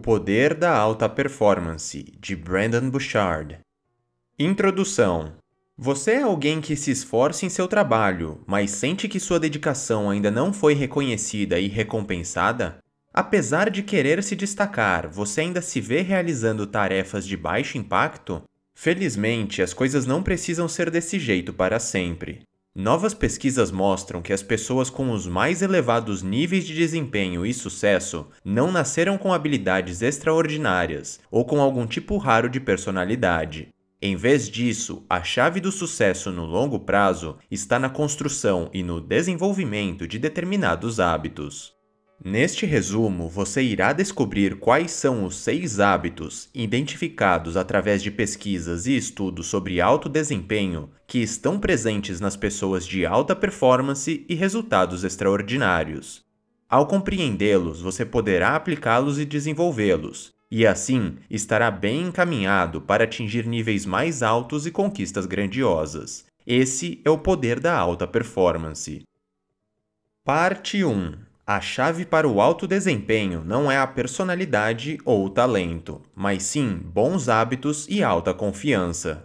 Poder da Alta Performance, de Brandon Bouchard. Introdução: Você é alguém que se esforça em seu trabalho, mas sente que sua dedicação ainda não foi reconhecida e recompensada? Apesar de querer se destacar, você ainda se vê realizando tarefas de baixo impacto? Felizmente, as coisas não precisam ser desse jeito para sempre. Novas pesquisas mostram que as pessoas com os mais elevados níveis de desempenho e sucesso não nasceram com habilidades extraordinárias ou com algum tipo raro de personalidade. Em vez disso, a chave do sucesso no longo prazo está na construção e no desenvolvimento de determinados hábitos. Neste resumo, você irá descobrir quais são os seis hábitos identificados através de pesquisas e estudos sobre alto desempenho que estão presentes nas pessoas de alta performance e resultados extraordinários. Ao compreendê-los, você poderá aplicá-los e desenvolvê-los, e assim estará bem encaminhado para atingir níveis mais altos e conquistas grandiosas. Esse é o poder da alta performance. Parte 1 a chave para o alto desempenho não é a personalidade ou o talento, mas sim bons hábitos e alta confiança.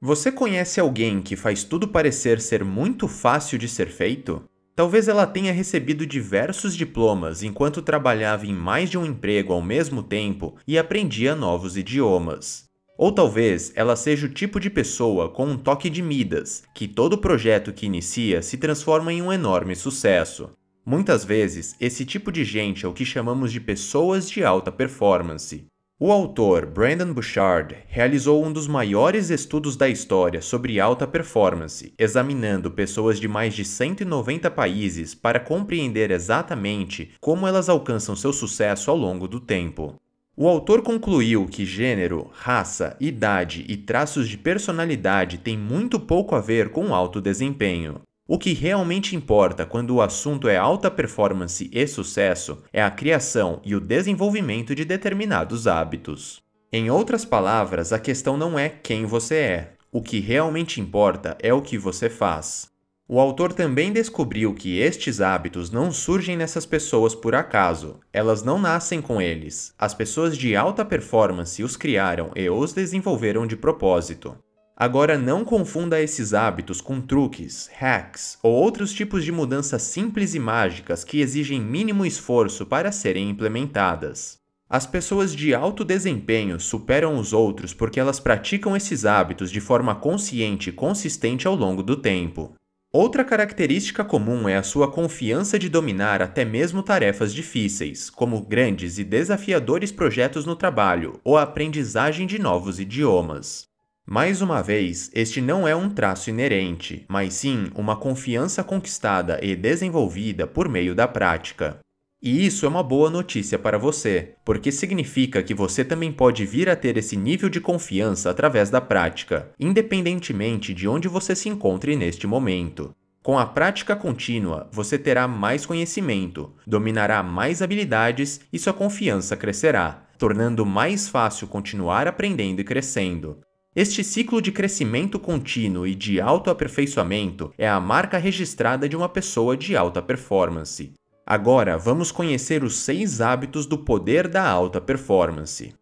Você conhece alguém que faz tudo parecer ser muito fácil de ser feito? Talvez ela tenha recebido diversos diplomas enquanto trabalhava em mais de um emprego ao mesmo tempo e aprendia novos idiomas. Ou talvez ela seja o tipo de pessoa com um toque de Midas, que todo projeto que inicia se transforma em um enorme sucesso, Muitas vezes, esse tipo de gente é o que chamamos de pessoas de alta performance. O autor Brandon Bouchard realizou um dos maiores estudos da história sobre alta performance, examinando pessoas de mais de 190 países para compreender exatamente como elas alcançam seu sucesso ao longo do tempo. O autor concluiu que gênero, raça, idade e traços de personalidade têm muito pouco a ver com alto desempenho. O que realmente importa quando o assunto é alta performance e sucesso é a criação e o desenvolvimento de determinados hábitos. Em outras palavras, a questão não é quem você é, o que realmente importa é o que você faz. O autor também descobriu que estes hábitos não surgem nessas pessoas por acaso, elas não nascem com eles. As pessoas de alta performance os criaram e os desenvolveram de propósito. Agora não confunda esses hábitos com truques, hacks ou outros tipos de mudanças simples e mágicas que exigem mínimo esforço para serem implementadas. As pessoas de alto desempenho superam os outros porque elas praticam esses hábitos de forma consciente e consistente ao longo do tempo. Outra característica comum é a sua confiança de dominar até mesmo tarefas difíceis, como grandes e desafiadores projetos no trabalho ou a aprendizagem de novos idiomas. Mais uma vez, este não é um traço inerente, mas sim uma confiança conquistada e desenvolvida por meio da prática. E isso é uma boa notícia para você, porque significa que você também pode vir a ter esse nível de confiança através da prática, independentemente de onde você se encontre neste momento. Com a prática contínua, você terá mais conhecimento, dominará mais habilidades e sua confiança crescerá, tornando mais fácil continuar aprendendo e crescendo. Este ciclo de crescimento contínuo e de autoaperfeiçoamento é a marca registrada de uma pessoa de alta performance. Agora vamos conhecer os seis hábitos do poder da alta performance.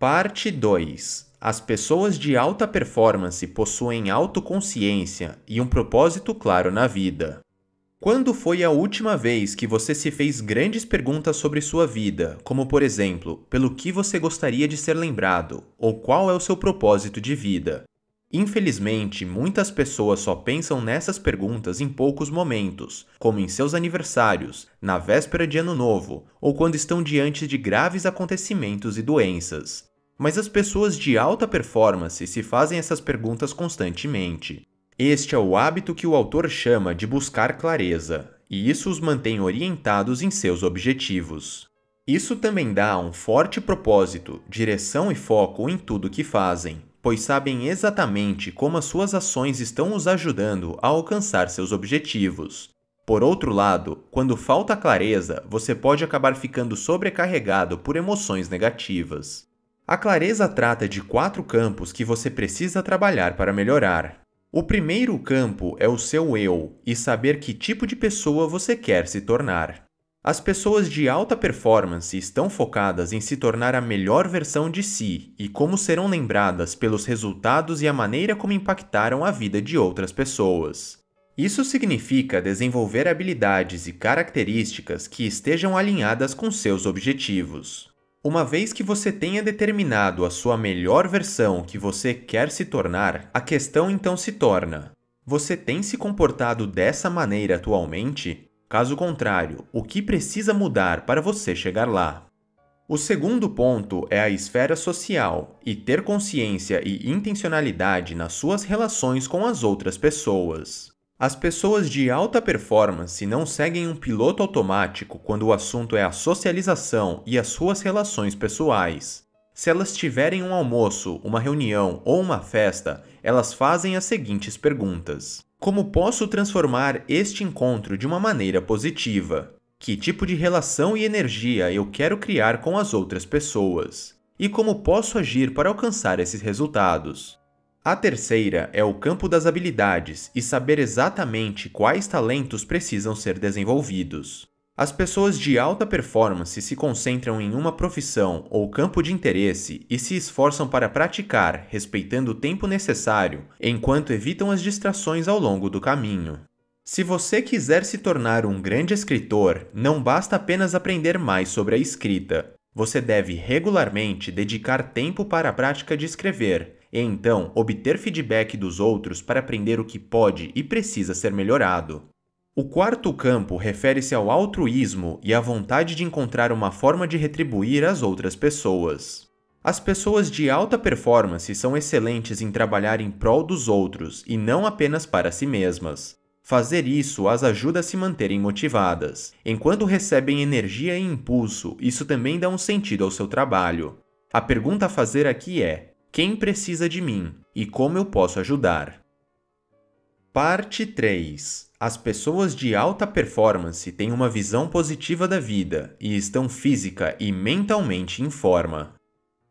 Parte 2 As pessoas de alta performance possuem autoconsciência e um propósito claro na vida. Quando foi a última vez que você se fez grandes perguntas sobre sua vida, como por exemplo, pelo que você gostaria de ser lembrado ou qual é o seu propósito de vida? Infelizmente, muitas pessoas só pensam nessas perguntas em poucos momentos, como em seus aniversários, na véspera de Ano Novo ou quando estão diante de graves acontecimentos e doenças. Mas as pessoas de alta performance se fazem essas perguntas constantemente. Este é o hábito que o autor chama de buscar clareza, e isso os mantém orientados em seus objetivos. Isso também dá um forte propósito, direção e foco em tudo que fazem, pois sabem exatamente como as suas ações estão os ajudando a alcançar seus objetivos. Por outro lado, quando falta clareza, você pode acabar ficando sobrecarregado por emoções negativas. A clareza trata de quatro campos que você precisa trabalhar para melhorar, o primeiro campo é o seu eu e saber que tipo de pessoa você quer se tornar. As pessoas de alta performance estão focadas em se tornar a melhor versão de si e como serão lembradas pelos resultados e a maneira como impactaram a vida de outras pessoas. Isso significa desenvolver habilidades e características que estejam alinhadas com seus objetivos. Uma vez que você tenha determinado a sua melhor versão que você quer se tornar, a questão então se torna: você tem se comportado dessa maneira atualmente? Caso contrário, o que precisa mudar para você chegar lá? O segundo ponto é a esfera social e ter consciência e intencionalidade nas suas relações com as outras pessoas. As pessoas de alta performance não seguem um piloto automático quando o assunto é a socialização e as suas relações pessoais. Se elas tiverem um almoço, uma reunião ou uma festa, elas fazem as seguintes perguntas: Como posso transformar este encontro de uma maneira positiva? Que tipo de relação e energia eu quero criar com as outras pessoas? E como posso agir para alcançar esses resultados? A terceira é o campo das habilidades e saber exatamente quais talentos precisam ser desenvolvidos. As pessoas de alta performance se concentram em uma profissão ou campo de interesse e se esforçam para praticar, respeitando o tempo necessário, enquanto evitam as distrações ao longo do caminho. Se você quiser se tornar um grande escritor, não basta apenas aprender mais sobre a escrita. Você deve regularmente dedicar tempo para a prática de escrever, e então obter feedback dos outros para aprender o que pode e precisa ser melhorado. O quarto campo refere-se ao altruísmo e à vontade de encontrar uma forma de retribuir às outras pessoas. As pessoas de alta performance são excelentes em trabalhar em prol dos outros e não apenas para si mesmas. Fazer isso as ajuda a se manterem motivadas. Enquanto recebem energia e impulso, isso também dá um sentido ao seu trabalho. A pergunta a fazer aqui é: quem precisa de mim e como eu posso ajudar? Parte 3. As pessoas de alta performance têm uma visão positiva da vida e estão física e mentalmente em forma.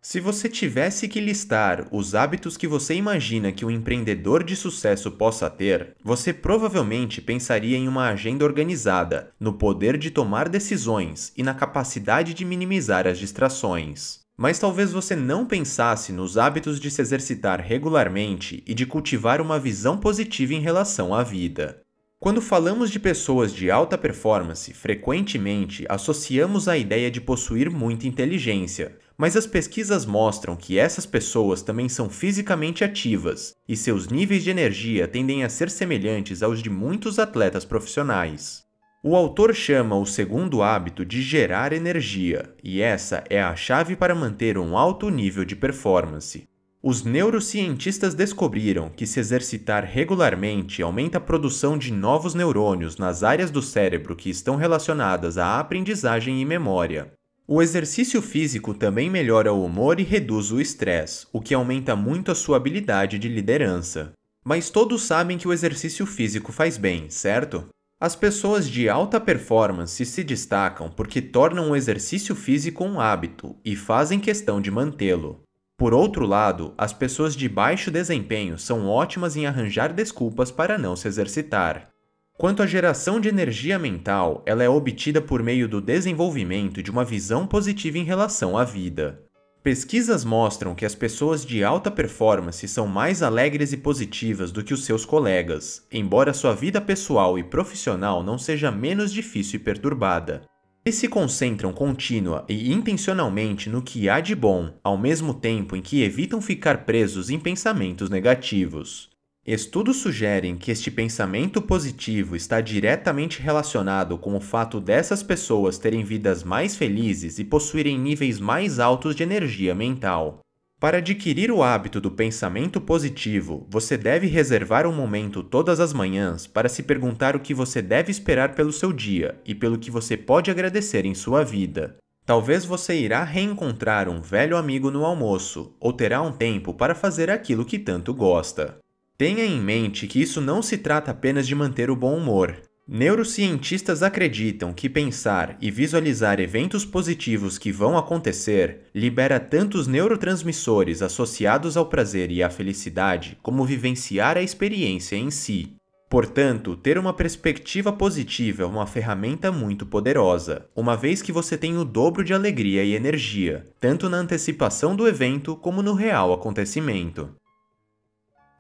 Se você tivesse que listar os hábitos que você imagina que um empreendedor de sucesso possa ter, você provavelmente pensaria em uma agenda organizada, no poder de tomar decisões e na capacidade de minimizar as distrações. Mas talvez você não pensasse nos hábitos de se exercitar regularmente e de cultivar uma visão positiva em relação à vida. Quando falamos de pessoas de alta performance, frequentemente associamos a ideia de possuir muita inteligência, mas as pesquisas mostram que essas pessoas também são fisicamente ativas e seus níveis de energia tendem a ser semelhantes aos de muitos atletas profissionais. O autor chama o segundo hábito de gerar energia, e essa é a chave para manter um alto nível de performance. Os neurocientistas descobriram que se exercitar regularmente aumenta a produção de novos neurônios nas áreas do cérebro que estão relacionadas à aprendizagem e memória. O exercício físico também melhora o humor e reduz o estresse, o que aumenta muito a sua habilidade de liderança. Mas todos sabem que o exercício físico faz bem, certo? As pessoas de alta performance se destacam porque tornam o exercício físico um hábito e fazem questão de mantê-lo. Por outro lado, as pessoas de baixo desempenho são ótimas em arranjar desculpas para não se exercitar. Quanto à geração de energia mental, ela é obtida por meio do desenvolvimento de uma visão positiva em relação à vida. Pesquisas mostram que as pessoas de alta performance são mais alegres e positivas do que os seus colegas, embora sua vida pessoal e profissional não seja menos difícil e perturbada. Eles se concentram contínua e intencionalmente no que há de bom, ao mesmo tempo em que evitam ficar presos em pensamentos negativos. Estudos sugerem que este pensamento positivo está diretamente relacionado com o fato dessas pessoas terem vidas mais felizes e possuírem níveis mais altos de energia mental. Para adquirir o hábito do pensamento positivo, você deve reservar um momento todas as manhãs para se perguntar o que você deve esperar pelo seu dia e pelo que você pode agradecer em sua vida. Talvez você irá reencontrar um velho amigo no almoço ou terá um tempo para fazer aquilo que tanto gosta. Tenha em mente que isso não se trata apenas de manter o bom humor. Neurocientistas acreditam que pensar e visualizar eventos positivos que vão acontecer libera tantos neurotransmissores associados ao prazer e à felicidade como vivenciar a experiência em si. Portanto, ter uma perspectiva positiva é uma ferramenta muito poderosa, uma vez que você tem o dobro de alegria e energia, tanto na antecipação do evento como no real acontecimento.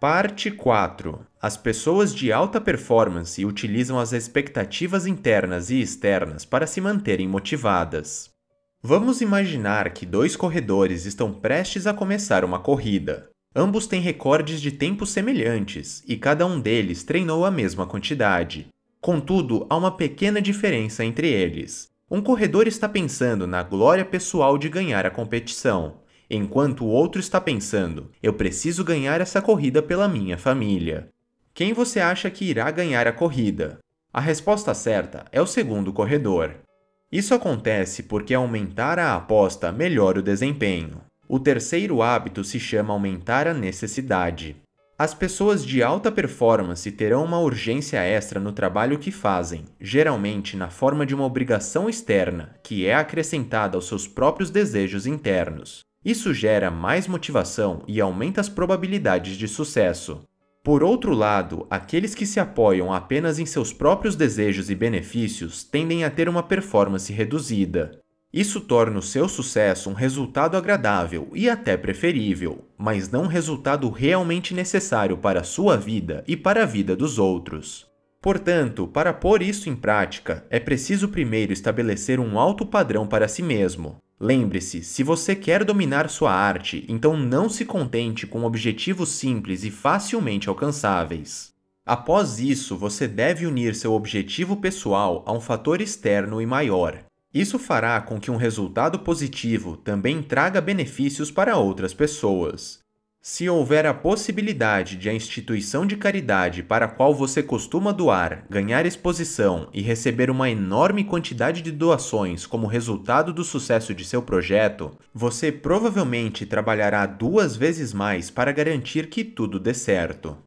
Parte 4. As pessoas de alta performance utilizam as expectativas internas e externas para se manterem motivadas. Vamos imaginar que dois corredores estão prestes a começar uma corrida. Ambos têm recordes de tempo semelhantes e cada um deles treinou a mesma quantidade. Contudo, há uma pequena diferença entre eles. Um corredor está pensando na glória pessoal de ganhar a competição, enquanto o outro está pensando: eu preciso ganhar essa corrida pela minha família. Quem você acha que irá ganhar a corrida? A resposta certa é o segundo corredor. Isso acontece porque aumentar a aposta melhora o desempenho. O terceiro hábito se chama aumentar a necessidade. As pessoas de alta performance terão uma urgência extra no trabalho que fazem, geralmente na forma de uma obrigação externa, que é acrescentada aos seus próprios desejos internos. Isso gera mais motivação e aumenta as probabilidades de sucesso. Por outro lado, aqueles que se apoiam apenas em seus próprios desejos e benefícios tendem a ter uma performance reduzida. Isso torna o seu sucesso um resultado agradável e até preferível, mas não um resultado realmente necessário para a sua vida e para a vida dos outros. Portanto, para pôr isso em prática, é preciso primeiro estabelecer um alto padrão para si mesmo. Lembre-se, se você quer dominar sua arte, então não se contente com objetivos simples e facilmente alcançáveis. Após isso, você deve unir seu objetivo pessoal a um fator externo e maior. Isso fará com que um resultado positivo também traga benefícios para outras pessoas. Se houver a possibilidade de a instituição de caridade para a qual você costuma doar ganhar exposição e receber uma enorme quantidade de doações como resultado do sucesso de seu projeto, você provavelmente trabalhará duas vezes mais para garantir que tudo dê certo.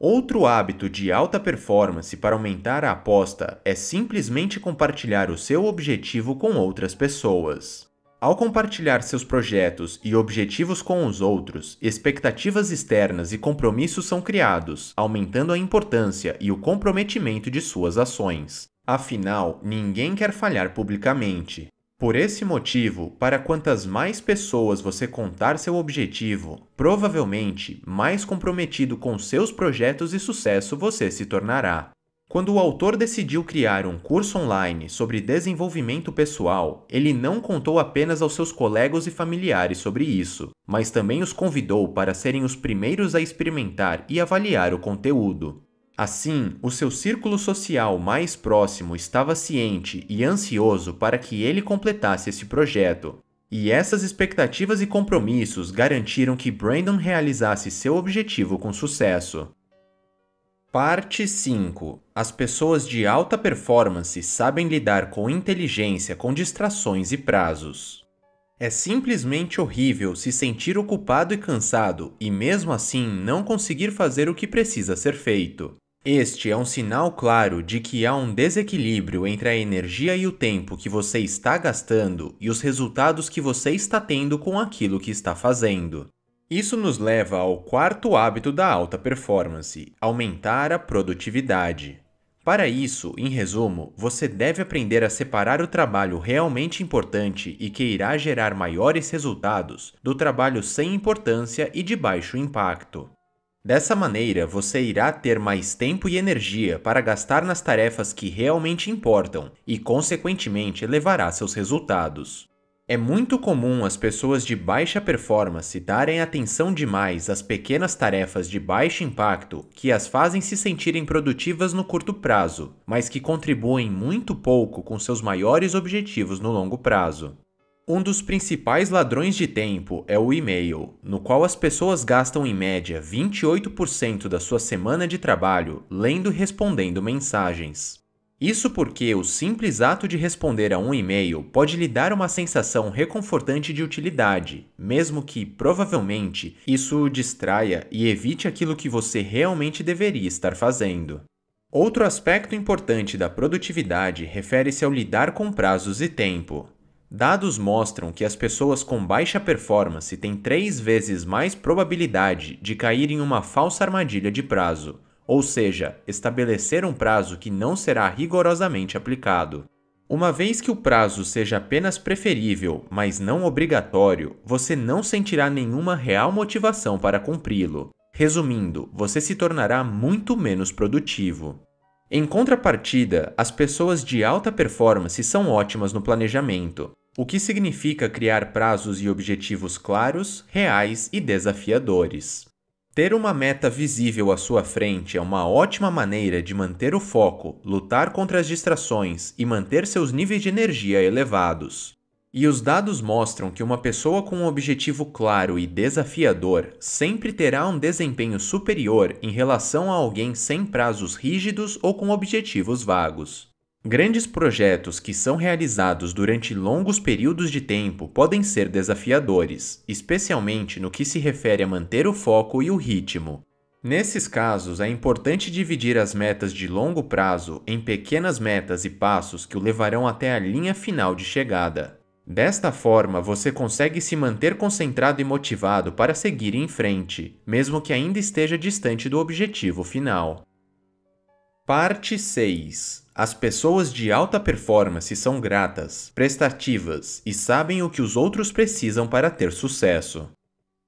Outro hábito de alta performance para aumentar a aposta é simplesmente compartilhar o seu objetivo com outras pessoas. Ao compartilhar seus projetos e objetivos com os outros, expectativas externas e compromissos são criados, aumentando a importância e o comprometimento de suas ações. Afinal, ninguém quer falhar publicamente. Por esse motivo, para quantas mais pessoas você contar seu objetivo, provavelmente mais comprometido com seus projetos e sucesso você se tornará. Quando o autor decidiu criar um curso online sobre desenvolvimento pessoal, ele não contou apenas aos seus colegas e familiares sobre isso, mas também os convidou para serem os primeiros a experimentar e avaliar o conteúdo. Assim, o seu círculo social mais próximo estava ciente e ansioso para que ele completasse esse projeto. E essas expectativas e compromissos garantiram que Brandon realizasse seu objetivo com sucesso. Parte 5. As pessoas de alta performance sabem lidar com inteligência com distrações e prazos. É simplesmente horrível se sentir ocupado e cansado e, mesmo assim, não conseguir fazer o que precisa ser feito. Este é um sinal claro de que há um desequilíbrio entre a energia e o tempo que você está gastando e os resultados que você está tendo com aquilo que está fazendo. Isso nos leva ao quarto hábito da alta performance: aumentar a produtividade. Para isso, em resumo, você deve aprender a separar o trabalho realmente importante e que irá gerar maiores resultados do trabalho sem importância e de baixo impacto. Dessa maneira, você irá ter mais tempo e energia para gastar nas tarefas que realmente importam e, consequentemente, levará seus resultados. É muito comum as pessoas de baixa performance darem atenção demais às pequenas tarefas de baixo impacto que as fazem se sentirem produtivas no curto prazo, mas que contribuem muito pouco com seus maiores objetivos no longo prazo. Um dos principais ladrões de tempo é o e-mail, no qual as pessoas gastam em média 28% da sua semana de trabalho lendo e respondendo mensagens. Isso porque o simples ato de responder a um e-mail pode lhe dar uma sensação reconfortante de utilidade, mesmo que, provavelmente, isso o distraia e evite aquilo que você realmente deveria estar fazendo. Outro aspecto importante da produtividade refere-se ao lidar com prazos e tempo. Dados mostram que as pessoas com baixa performance têm três vezes mais probabilidade de cair em uma falsa armadilha de prazo, ou seja, estabelecer um prazo que não será rigorosamente aplicado. Uma vez que o prazo seja apenas preferível, mas não obrigatório, você não sentirá nenhuma real motivação para cumpri-lo. Resumindo, você se tornará muito menos produtivo. Em contrapartida, as pessoas de alta performance são ótimas no planejamento, o que significa criar prazos e objetivos claros, reais e desafiadores. Ter uma meta visível à sua frente é uma ótima maneira de manter o foco, lutar contra as distrações e manter seus níveis de energia elevados. E os dados mostram que uma pessoa com um objetivo claro e desafiador sempre terá um desempenho superior em relação a alguém sem prazos rígidos ou com objetivos vagos. Grandes projetos que são realizados durante longos períodos de tempo podem ser desafiadores, especialmente no que se refere a manter o foco e o ritmo. Nesses casos, é importante dividir as metas de longo prazo em pequenas metas e passos que o levarão até a linha final de chegada. Desta forma, você consegue se manter concentrado e motivado para seguir em frente, mesmo que ainda esteja distante do objetivo final. Parte 6 as pessoas de alta performance são gratas, prestativas e sabem o que os outros precisam para ter sucesso.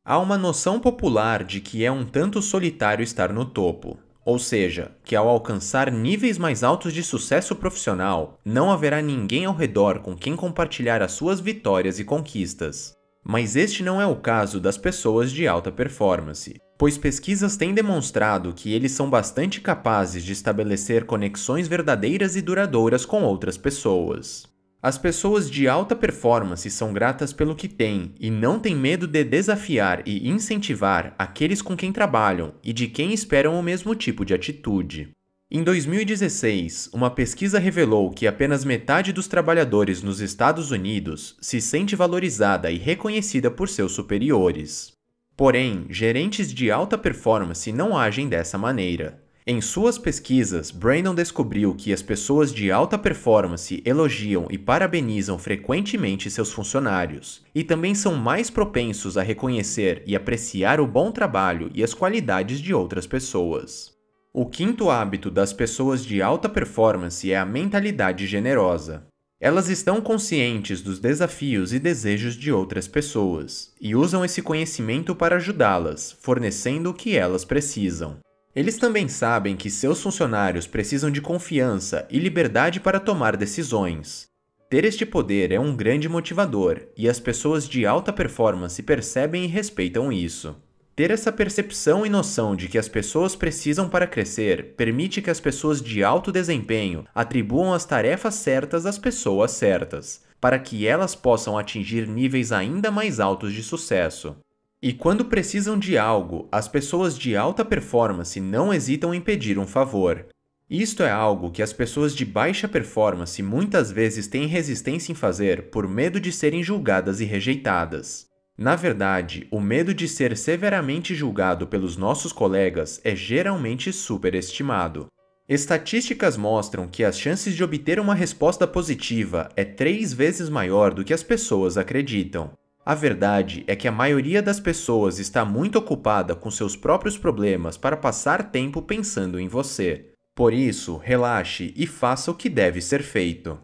Há uma noção popular de que é um tanto solitário estar no topo, ou seja, que ao alcançar níveis mais altos de sucesso profissional, não haverá ninguém ao redor com quem compartilhar as suas vitórias e conquistas. Mas este não é o caso das pessoas de alta performance pois pesquisas têm demonstrado que eles são bastante capazes de estabelecer conexões verdadeiras e duradouras com outras pessoas. As pessoas de alta performance são gratas pelo que têm e não têm medo de desafiar e incentivar aqueles com quem trabalham e de quem esperam o mesmo tipo de atitude. Em 2016, uma pesquisa revelou que apenas metade dos trabalhadores nos Estados Unidos se sente valorizada e reconhecida por seus superiores. Porém, gerentes de alta performance não agem dessa maneira. Em suas pesquisas, Brandon descobriu que as pessoas de alta performance elogiam e parabenizam frequentemente seus funcionários, e também são mais propensos a reconhecer e apreciar o bom trabalho e as qualidades de outras pessoas. O quinto hábito das pessoas de alta performance é a mentalidade generosa. Elas estão conscientes dos desafios e desejos de outras pessoas e usam esse conhecimento para ajudá-las, fornecendo o que elas precisam. Eles também sabem que seus funcionários precisam de confiança e liberdade para tomar decisões. Ter este poder é um grande motivador e as pessoas de alta performance percebem e respeitam isso. Ter essa percepção e noção de que as pessoas precisam para crescer permite que as pessoas de alto desempenho atribuam as tarefas certas às pessoas certas, para que elas possam atingir níveis ainda mais altos de sucesso. E quando precisam de algo, as pessoas de alta performance não hesitam em pedir um favor. Isto é algo que as pessoas de baixa performance muitas vezes têm resistência em fazer por medo de serem julgadas e rejeitadas. Na verdade, o medo de ser severamente julgado pelos nossos colegas é geralmente superestimado. Estatísticas mostram que as chances de obter uma resposta positiva é três vezes maior do que as pessoas acreditam. A verdade é que a maioria das pessoas está muito ocupada com seus próprios problemas para passar tempo pensando em você. Por isso, relaxe e faça o que deve ser feito.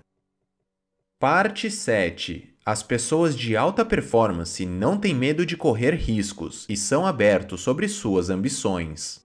Parte 7 as pessoas de alta performance não têm medo de correr riscos e são abertos sobre suas ambições.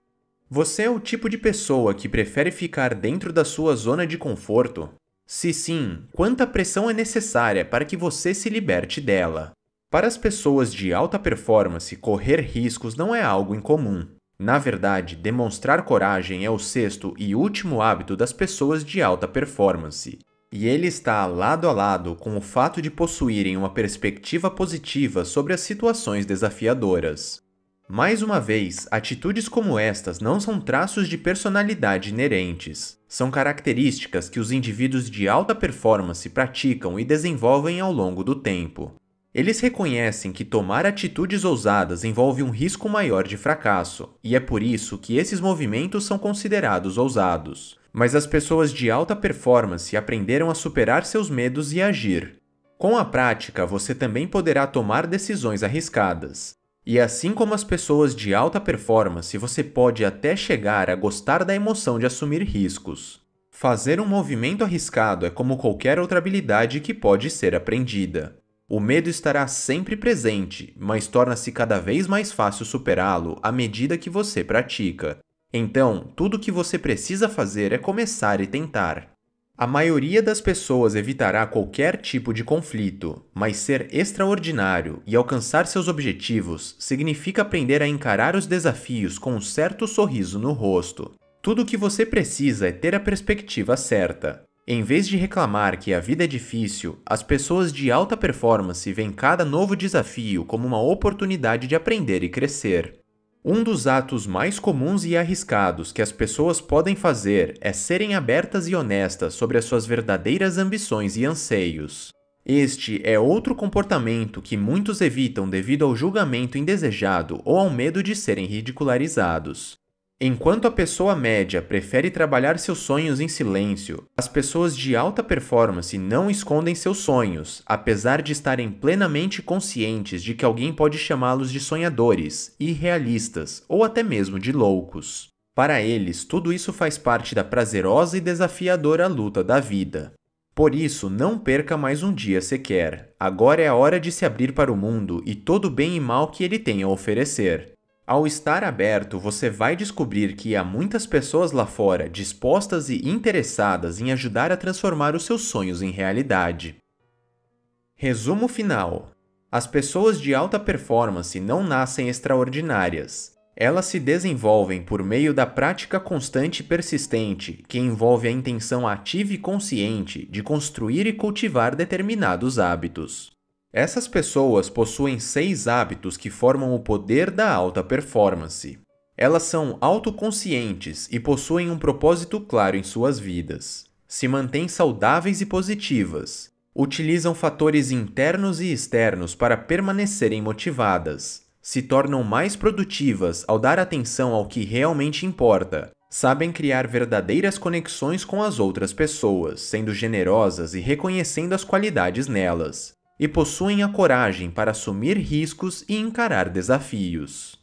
Você é o tipo de pessoa que prefere ficar dentro da sua zona de conforto? Se sim, quanta pressão é necessária para que você se liberte dela? Para as pessoas de alta performance, correr riscos não é algo incomum. Na verdade, demonstrar coragem é o sexto e último hábito das pessoas de alta performance, e ele está lado a lado com o fato de possuírem uma perspectiva positiva sobre as situações desafiadoras. Mais uma vez, atitudes como estas não são traços de personalidade inerentes. São características que os indivíduos de alta performance praticam e desenvolvem ao longo do tempo. Eles reconhecem que tomar atitudes ousadas envolve um risco maior de fracasso, e é por isso que esses movimentos são considerados ousados. Mas as pessoas de alta performance aprenderam a superar seus medos e agir. Com a prática, você também poderá tomar decisões arriscadas. E assim como as pessoas de alta performance, você pode até chegar a gostar da emoção de assumir riscos. Fazer um movimento arriscado é como qualquer outra habilidade que pode ser aprendida. O medo estará sempre presente, mas torna-se cada vez mais fácil superá-lo à medida que você pratica. Então, tudo o que você precisa fazer é começar e tentar. A maioria das pessoas evitará qualquer tipo de conflito, mas ser extraordinário e alcançar seus objetivos significa aprender a encarar os desafios com um certo sorriso no rosto. Tudo o que você precisa é ter a perspectiva certa. Em vez de reclamar que a vida é difícil, as pessoas de alta performance veem cada novo desafio como uma oportunidade de aprender e crescer. Um dos atos mais comuns e arriscados que as pessoas podem fazer é serem abertas e honestas sobre as suas verdadeiras ambições e anseios. Este é outro comportamento que muitos evitam devido ao julgamento indesejado ou ao medo de serem ridicularizados. Enquanto a pessoa média prefere trabalhar seus sonhos em silêncio, as pessoas de alta performance não escondem seus sonhos, apesar de estarem plenamente conscientes de que alguém pode chamá-los de sonhadores, irrealistas ou até mesmo de loucos. Para eles, tudo isso faz parte da prazerosa e desafiadora luta da vida. Por isso, não perca mais um dia sequer. Agora é a hora de se abrir para o mundo e todo o bem e mal que ele tem a oferecer. Ao estar aberto, você vai descobrir que há muitas pessoas lá fora dispostas e interessadas em ajudar a transformar os seus sonhos em realidade. Resumo final: As pessoas de alta performance não nascem extraordinárias. Elas se desenvolvem por meio da prática constante e persistente, que envolve a intenção ativa e consciente de construir e cultivar determinados hábitos. Essas pessoas possuem seis hábitos que formam o poder da alta performance. Elas são autoconscientes e possuem um propósito claro em suas vidas. Se mantêm saudáveis e positivas. Utilizam fatores internos e externos para permanecerem motivadas. Se tornam mais produtivas ao dar atenção ao que realmente importa. Sabem criar verdadeiras conexões com as outras pessoas, sendo generosas e reconhecendo as qualidades nelas e possuem a coragem para assumir riscos e encarar desafios.